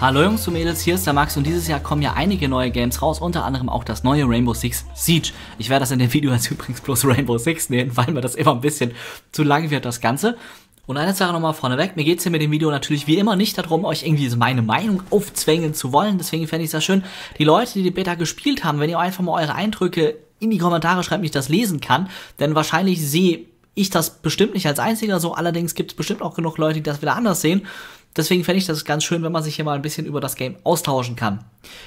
Hallo Jungs und Mädels, hier ist der Max und dieses Jahr kommen ja einige neue Games raus, unter anderem auch das neue Rainbow Six Siege. Ich werde das in dem Video jetzt übrigens bloß Rainbow Six nennen, weil mir das immer ein bisschen zu lang wird, das Ganze. Und eine Sache nochmal vorneweg, mir geht's hier mit dem Video natürlich wie immer nicht darum, euch irgendwie meine Meinung aufzwängen zu wollen, deswegen fände ich es ja schön, die Leute, die die Beta gespielt haben, wenn ihr einfach mal eure Eindrücke in die Kommentare schreibt, wie ich das lesen kann, denn wahrscheinlich sehe ich das bestimmt nicht als einziger so, allerdings gibt es bestimmt auch genug Leute, die das wieder anders sehen Deswegen fände ich das ganz schön, wenn man sich hier mal ein bisschen über das Game austauschen kann.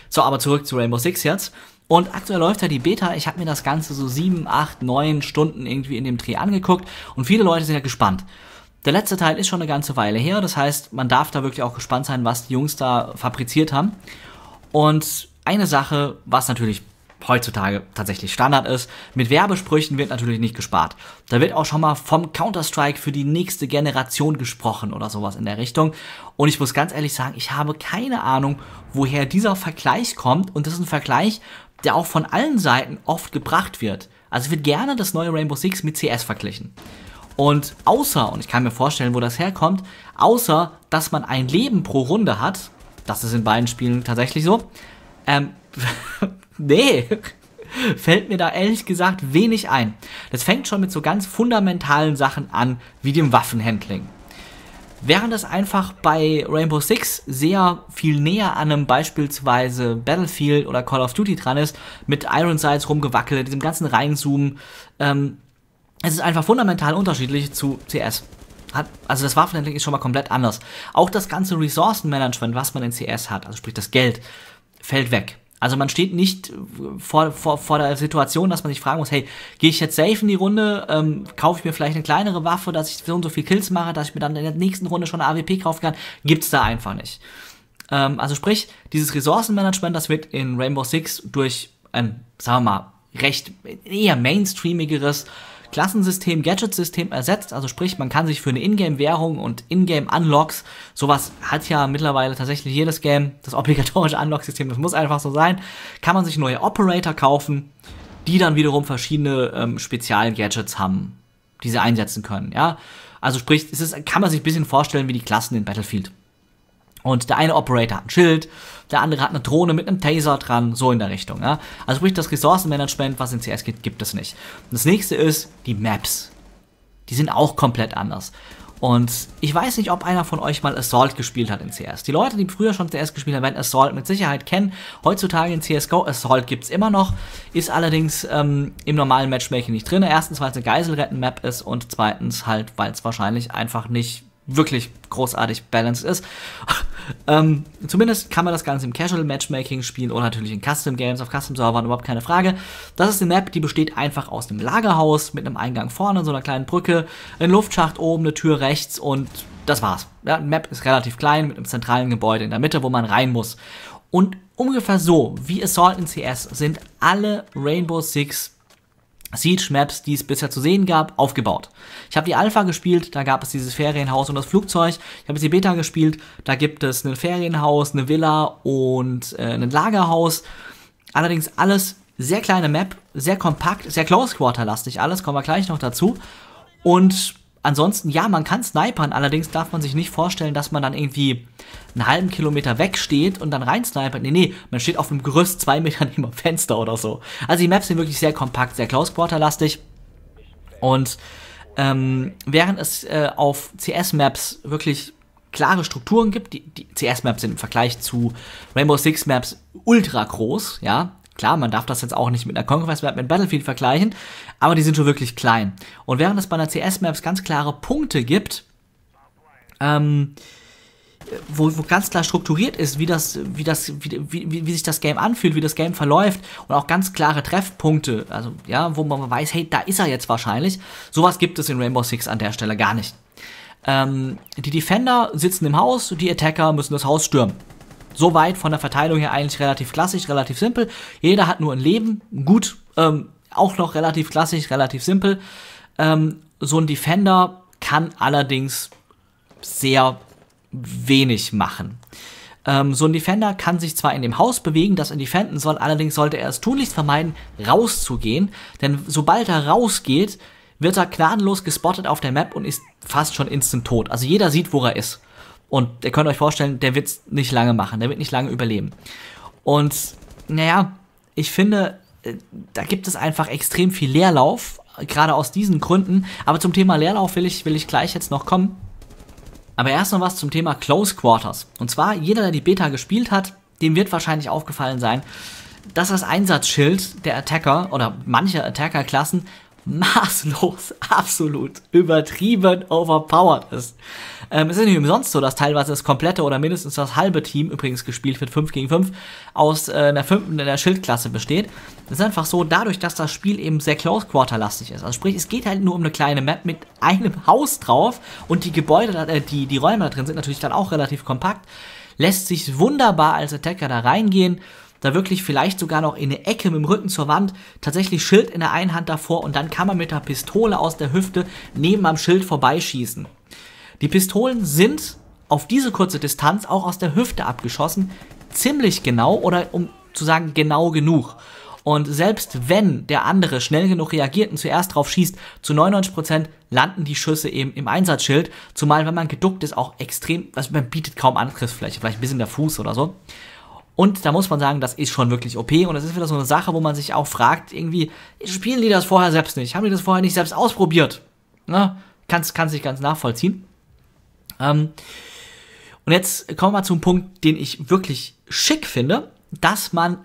So, aber zurück zu Rainbow Six jetzt. Und aktuell läuft ja die Beta. Ich habe mir das Ganze so sieben, acht, neun Stunden irgendwie in dem Dreh angeguckt und viele Leute sind ja gespannt. Der letzte Teil ist schon eine ganze Weile her, das heißt, man darf da wirklich auch gespannt sein, was die Jungs da fabriziert haben. Und eine Sache, was natürlich heutzutage tatsächlich Standard ist. Mit Werbesprüchen wird natürlich nicht gespart. Da wird auch schon mal vom Counter-Strike für die nächste Generation gesprochen oder sowas in der Richtung. Und ich muss ganz ehrlich sagen, ich habe keine Ahnung, woher dieser Vergleich kommt. Und das ist ein Vergleich, der auch von allen Seiten oft gebracht wird. Also wird gerne das neue Rainbow Six mit CS verglichen. Und außer, und ich kann mir vorstellen, wo das herkommt, außer, dass man ein Leben pro Runde hat, das ist in beiden Spielen tatsächlich so, ähm, nee, fällt mir da ehrlich gesagt wenig ein. Das fängt schon mit so ganz fundamentalen Sachen an, wie dem Waffenhandling. Während das einfach bei Rainbow Six sehr viel näher an einem beispielsweise Battlefield oder Call of Duty dran ist, mit Iron Sights rumgewackelt, diesem ganzen Reinzoomen, ähm, es ist einfach fundamental unterschiedlich zu CS. Hat, also das Waffenhandling ist schon mal komplett anders. Auch das ganze Ressourcenmanagement, was man in CS hat, also sprich das Geld, fällt weg. Also man steht nicht äh, vor, vor, vor der Situation, dass man sich fragen muss, hey, gehe ich jetzt safe in die Runde, ähm, kaufe ich mir vielleicht eine kleinere Waffe, dass ich so und so viel Kills mache, dass ich mir dann in der nächsten Runde schon eine AWP kaufen kann, gibt's da einfach nicht. Ähm, also sprich, dieses Ressourcenmanagement, das wird in Rainbow Six durch ein, sagen wir mal, recht eher mainstreamigeres Klassensystem, Gadget-System ersetzt. Also sprich, man kann sich für eine Ingame-Währung und Ingame-Unlocks, sowas hat ja mittlerweile tatsächlich jedes Game, das obligatorische Unlock-System, das muss einfach so sein, kann man sich neue Operator kaufen, die dann wiederum verschiedene ähm, speziellen Gadgets haben, die sie einsetzen können. Ja, also sprich, es ist, kann man sich ein bisschen vorstellen wie die Klassen in Battlefield. Und der eine Operator hat ein Schild, der andere hat eine Drohne mit einem Taser dran, so in der Richtung. Ja? Also sprich, das Ressourcenmanagement, was in CS gibt, gibt es nicht. Und das nächste ist die Maps. Die sind auch komplett anders. Und ich weiß nicht, ob einer von euch mal Assault gespielt hat in CS. Die Leute, die früher schon CS gespielt haben, werden Assault mit Sicherheit kennen. Heutzutage in CSGO, Assault gibt's immer noch, ist allerdings ähm, im normalen Matchmaking nicht drin. Erstens, weil es eine Geiselretten-Map ist und zweitens halt, weil es wahrscheinlich einfach nicht wirklich großartig balanced ist. ähm, zumindest kann man das Ganze im Casual Matchmaking spielen oder natürlich in Custom Games auf Custom Servern, überhaupt keine Frage. Das ist eine Map, die besteht einfach aus einem Lagerhaus mit einem Eingang vorne, so einer kleinen Brücke, ein Luftschacht oben, eine Tür rechts und das war's. Ja, die Map ist relativ klein mit einem zentralen Gebäude in der Mitte, wo man rein muss. Und ungefähr so wie Assault in CS sind alle Rainbow Six Siege-Maps, die es bisher zu sehen gab, aufgebaut. Ich habe die Alpha gespielt, da gab es dieses Ferienhaus und das Flugzeug. Ich habe jetzt die Beta gespielt, da gibt es ein Ferienhaus, eine Villa und äh, ein Lagerhaus. Allerdings alles sehr kleine Map, sehr kompakt, sehr Close Quarter lastig alles, kommen wir gleich noch dazu. Und ansonsten, ja, man kann snipern, allerdings darf man sich nicht vorstellen, dass man dann irgendwie einen halben Kilometer wegsteht und dann rein snipert. Nee, nee, man steht auf einem Gerüst zwei Meter neben dem Fenster oder so. Also die Maps sind wirklich sehr kompakt, sehr close quarter lastig. Und ähm, während es äh, auf CS-Maps wirklich klare Strukturen gibt, die, die CS-Maps sind im Vergleich zu Rainbow Six-Maps ultra groß, ja, Klar, man darf das jetzt auch nicht mit einer Conquest Map mit Battlefield vergleichen, aber die sind schon wirklich klein. Und während es bei einer CS Maps ganz klare Punkte gibt, ähm, wo, wo ganz klar strukturiert ist, wie das, wie das, wie, wie, wie sich das Game anfühlt, wie das Game verläuft und auch ganz klare Treffpunkte, also ja, wo man weiß, hey, da ist er jetzt wahrscheinlich. Sowas gibt es in Rainbow Six an der Stelle gar nicht. Ähm, die Defender sitzen im Haus, die Attacker müssen das Haus stürmen. Soweit von der Verteilung her eigentlich relativ klassisch, relativ simpel. Jeder hat nur ein Leben. Gut, ähm, auch noch relativ klassisch, relativ simpel. Ähm, so ein Defender kann allerdings sehr wenig machen. Ähm, so ein Defender kann sich zwar in dem Haus bewegen, das er defenden soll, allerdings sollte er es tunlichst vermeiden, rauszugehen, denn sobald er rausgeht, wird er gnadenlos gespottet auf der Map und ist fast schon instant tot. Also jeder sieht, wo er ist. Und ihr könnt euch vorstellen, der wird nicht lange machen, der wird nicht lange überleben. Und naja, ich finde, äh, da gibt es einfach extrem viel Leerlauf, gerade aus diesen Gründen. Aber zum Thema Leerlauf will ich, will ich gleich jetzt noch kommen. Aber erst noch was zum Thema Close Quarters. Und zwar, jeder, der die Beta gespielt hat, dem wird wahrscheinlich aufgefallen sein, dass das Einsatzschild der Attacker oder mancher Attacker-Klassen maßlos, absolut übertrieben overpowered ist. Ähm, es ist nicht umsonst so, dass teilweise das komplette oder mindestens das halbe Team, übrigens gespielt wird 5 gegen 5, aus äh, der fünften in der Schildklasse besteht. Es ist einfach so, dadurch, dass das Spiel eben sehr close quarter lastig ist. Also sprich, es geht halt nur um eine kleine Map mit einem Haus drauf und die Gebäude, äh, die, die Räume da drin sind natürlich dann auch relativ kompakt. Lässt sich wunderbar als Attacker da reingehen da wirklich vielleicht sogar noch in eine Ecke mit dem Rücken zur Wand, tatsächlich Schild in der einen Hand davor und dann kann man mit der Pistole aus der Hüfte neben am Schild vorbeischießen. Die Pistolen sind auf diese kurze Distanz auch aus der Hüfte abgeschossen, ziemlich genau oder um zu sagen genau genug. Und selbst wenn der andere schnell genug reagiert und zuerst drauf schießt, zu 99% landen die Schüsse eben im Einsatzschild. Zumal, wenn man geduckt ist, auch extrem, also man bietet kaum Angriffsfläche, vielleicht ein bisschen der Fuß oder so. Und da muss man sagen, das ist schon wirklich OP und das ist wieder so eine Sache, wo man sich auch fragt, irgendwie, spielen die das vorher selbst nicht? Haben die das vorher nicht selbst ausprobiert? Ne? Kannst, kannst dich ganz nachvollziehen. Ähm, und jetzt kommen wir zum Punkt, den ich wirklich schick finde, dass man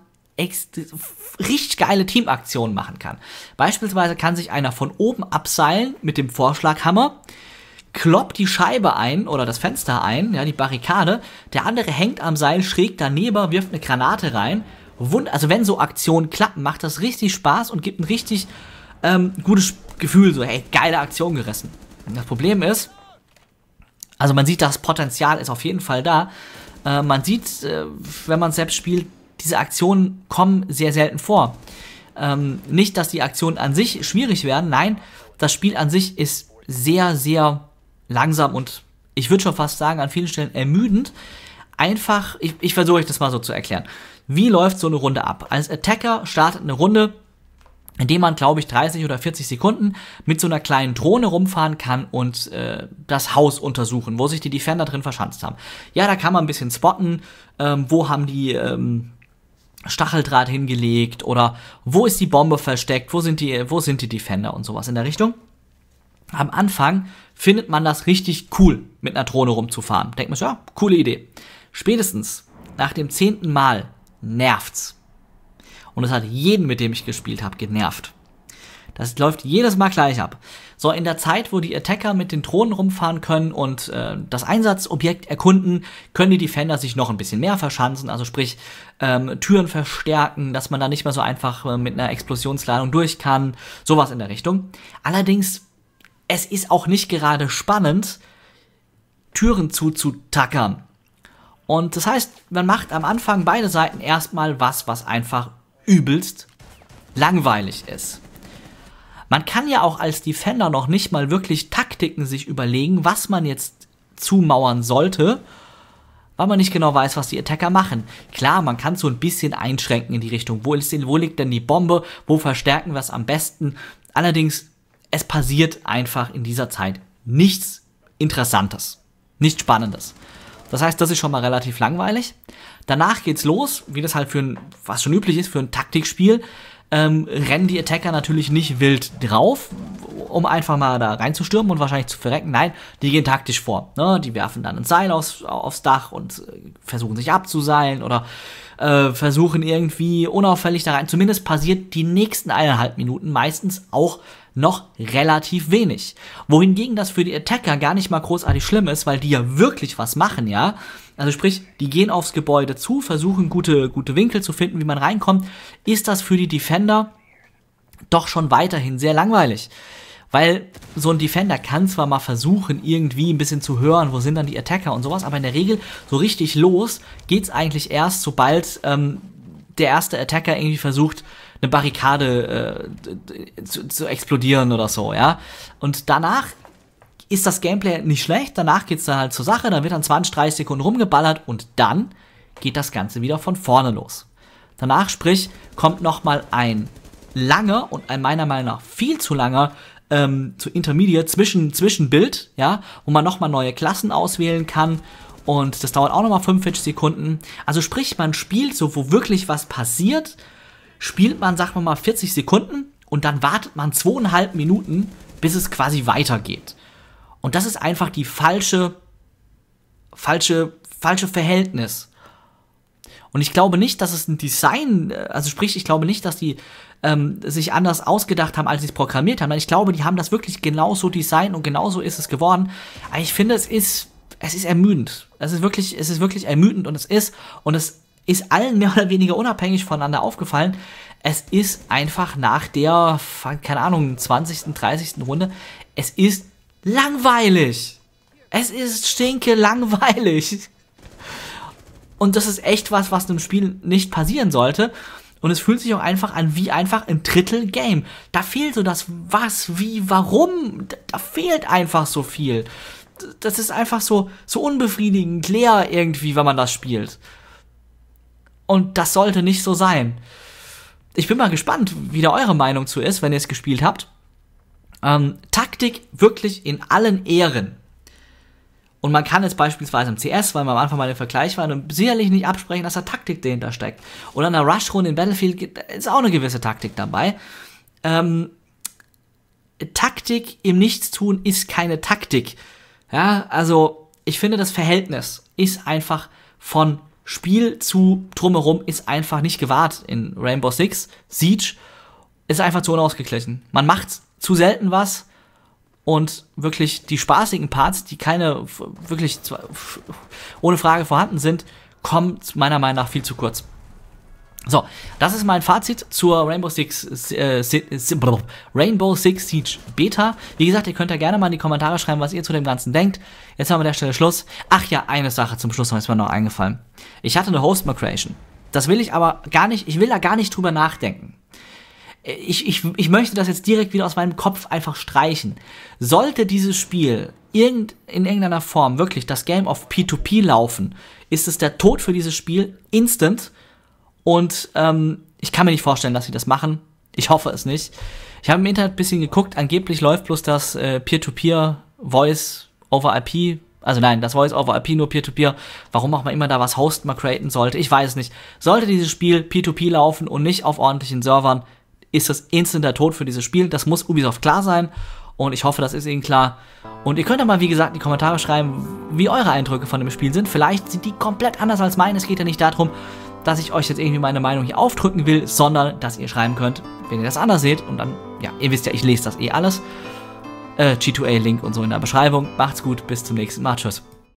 richtig geile Teamaktionen machen kann. Beispielsweise kann sich einer von oben abseilen mit dem Vorschlaghammer, kloppt die Scheibe ein oder das Fenster ein, ja, die Barrikade. Der andere hängt am Seil schräg daneben, wirft eine Granate rein. Wund also wenn so Aktionen klappen, macht das richtig Spaß und gibt ein richtig ähm, gutes Gefühl, so hey, geile Aktion gerissen. Das Problem ist, also man sieht, das Potenzial ist auf jeden Fall da. Äh, man sieht, äh, wenn man selbst spielt, diese Aktionen kommen sehr selten vor. Ähm, nicht, dass die Aktionen an sich schwierig werden, nein, das Spiel an sich ist sehr, sehr langsam und ich würde schon fast sagen, an vielen Stellen ermüdend. Einfach, ich, ich versuche euch das mal so zu erklären. Wie läuft so eine Runde ab? Als Attacker startet eine Runde, indem man, glaube ich, 30 oder 40 Sekunden mit so einer kleinen Drohne rumfahren kann und äh, das Haus untersuchen, wo sich die Defender drin verschanzt haben. Ja, da kann man ein bisschen spotten, ähm, wo haben die ähm, Stacheldraht hingelegt oder wo ist die Bombe versteckt, wo sind die, wo sind die Defender und sowas in der Richtung am Anfang findet man das richtig cool, mit einer Drohne rumzufahren. Denkt man, ja, coole Idee. Spätestens nach dem zehnten Mal nervt's. Und es hat jeden, mit dem ich gespielt habe, genervt. Das läuft jedes Mal gleich ab. So, in der Zeit, wo die Attacker mit den Drohnen rumfahren können und äh, das Einsatzobjekt erkunden, können die Defender sich noch ein bisschen mehr verschanzen, also sprich ähm, Türen verstärken, dass man da nicht mehr so einfach äh, mit einer Explosionsladung durch kann, sowas in der Richtung. Allerdings es ist auch nicht gerade spannend, Türen zuzutackern. Und das heißt, man macht am Anfang beide Seiten erstmal was, was einfach übelst langweilig ist. Man kann ja auch als Defender noch nicht mal wirklich Taktiken sich überlegen, was man jetzt zumauern sollte, weil man nicht genau weiß, was die Attacker machen. Klar, man kann so ein bisschen einschränken in die Richtung. Wo, ist denn, wo liegt denn die Bombe? Wo verstärken wir es am besten? Allerdings es passiert einfach in dieser Zeit nichts Interessantes, nichts Spannendes. Das heißt, das ist schon mal relativ langweilig. Danach geht's los, wie das halt für ein, was schon üblich ist, für ein Taktikspiel. Ähm, rennen die Attacker natürlich nicht wild drauf, um einfach mal da reinzustürmen und wahrscheinlich zu verrecken. Nein, die gehen taktisch vor. Ne? Die werfen dann ein Seil aufs, aufs Dach und äh, versuchen sich abzuseilen oder äh, versuchen irgendwie unauffällig da rein. Zumindest passiert die nächsten eineinhalb Minuten meistens auch noch relativ wenig. Wohingegen das für die Attacker gar nicht mal großartig schlimm ist, weil die ja wirklich was machen, ja. Also sprich, die gehen aufs Gebäude zu, versuchen gute, gute Winkel zu finden, wie man reinkommt. Ist das für die Defender doch schon weiterhin sehr langweilig. Weil so ein Defender kann zwar mal versuchen, irgendwie ein bisschen zu hören, wo sind dann die Attacker und sowas, aber in der Regel so richtig los geht's eigentlich erst, sobald ähm, der erste Attacker irgendwie versucht, eine Barrikade äh, zu, zu explodieren oder so, ja. Und danach ist das Gameplay nicht schlecht, danach geht's dann halt zur Sache, dann wird dann 20, 30 Sekunden rumgeballert und dann geht das Ganze wieder von vorne los. Danach, sprich, kommt nochmal ein langer und ein meiner Meinung nach viel zu langer ähm, zu Intermediate zwischen Zwischenbild, ja, wo man nochmal neue Klassen auswählen kann und das dauert auch nochmal 45 Sekunden. Also sprich, man spielt so, wo wirklich was passiert spielt man, sagen wir mal, 40 Sekunden und dann wartet man zweieinhalb Minuten, bis es quasi weitergeht. Und das ist einfach die falsche, falsche, falsche Verhältnis. Und ich glaube nicht, dass es ein Design, äh, also sprich, ich glaube nicht, dass die ähm, sich anders ausgedacht haben, als sie es programmiert haben. Ich glaube, die haben das wirklich genauso designt und genauso ist es geworden. Aber ich finde, es ist, es ist ermüdend. Es ist wirklich, es ist wirklich ermüdend und es ist, und es ist allen mehr oder weniger unabhängig voneinander aufgefallen. Es ist einfach nach der, keine Ahnung, 20., 30. Runde, es ist langweilig. Es ist stinke langweilig. Und das ist echt was, was einem Spiel nicht passieren sollte. Und es fühlt sich auch einfach an wie einfach ein Drittel Game. Da fehlt so das Was, wie, warum. Da fehlt einfach so viel. Das ist einfach so, so unbefriedigend leer irgendwie, wenn man das spielt. Und das sollte nicht so sein. Ich bin mal gespannt, wie da eure Meinung zu ist, wenn ihr es gespielt habt. Ähm, Taktik wirklich in allen Ehren. Und man kann jetzt beispielsweise im CS, weil wir am Anfang mal im Vergleich waren, sicherlich nicht absprechen, dass da Taktik dahinter steckt. Oder in der Rush-Runde in Battlefield ist auch eine gewisse Taktik dabei. Ähm, Taktik im Nichtstun ist keine Taktik. Ja, also ich finde, das Verhältnis ist einfach von Spiel zu drumherum ist einfach nicht gewahrt in Rainbow Six. Siege ist einfach zu unausgeglichen. Man macht zu selten was und wirklich die spaßigen Parts, die keine wirklich ohne Frage vorhanden sind, kommen meiner Meinung nach viel zu kurz. So, das ist mein Fazit zur Rainbow Six, äh, Rainbow Six Siege Beta. Wie gesagt, ihr könnt ja gerne mal in die Kommentare schreiben, was ihr zu dem Ganzen denkt. Jetzt haben wir an der Stelle Schluss. Ach ja, eine Sache zum Schluss, ist mir noch eingefallen. Ich hatte eine Host Creation. Das will ich aber gar nicht, ich will da gar nicht drüber nachdenken. Ich, ich, ich möchte das jetzt direkt wieder aus meinem Kopf einfach streichen. Sollte dieses Spiel irgend, in irgendeiner Form wirklich das Game of P2P laufen, ist es der Tod für dieses Spiel instant und ähm, ich kann mir nicht vorstellen, dass sie das machen. Ich hoffe es nicht. Ich habe im Internet ein bisschen geguckt. Angeblich läuft bloß das äh, Peer-to-Peer Voice over IP. Also nein, das Voice over IP nur Peer-to-Peer. Warum auch mal immer da was Host mal createn sollte. Ich weiß es nicht. Sollte dieses Spiel P2P laufen und nicht auf ordentlichen Servern, ist das instanter Tod für dieses Spiel. Das muss Ubisoft klar sein. Und ich hoffe, das ist Ihnen klar. Und ihr könnt ja mal, wie gesagt, in die Kommentare schreiben, wie eure Eindrücke von dem Spiel sind. Vielleicht sind die komplett anders als meine. Es geht ja nicht darum, dass ich euch jetzt irgendwie meine Meinung hier aufdrücken will, sondern dass ihr schreiben könnt, wenn ihr das anders seht. Und dann, ja, ihr wisst ja, ich lese das eh alles. Äh, G2A-Link und so in der Beschreibung. Macht's gut, bis zum nächsten Mal. Tschüss.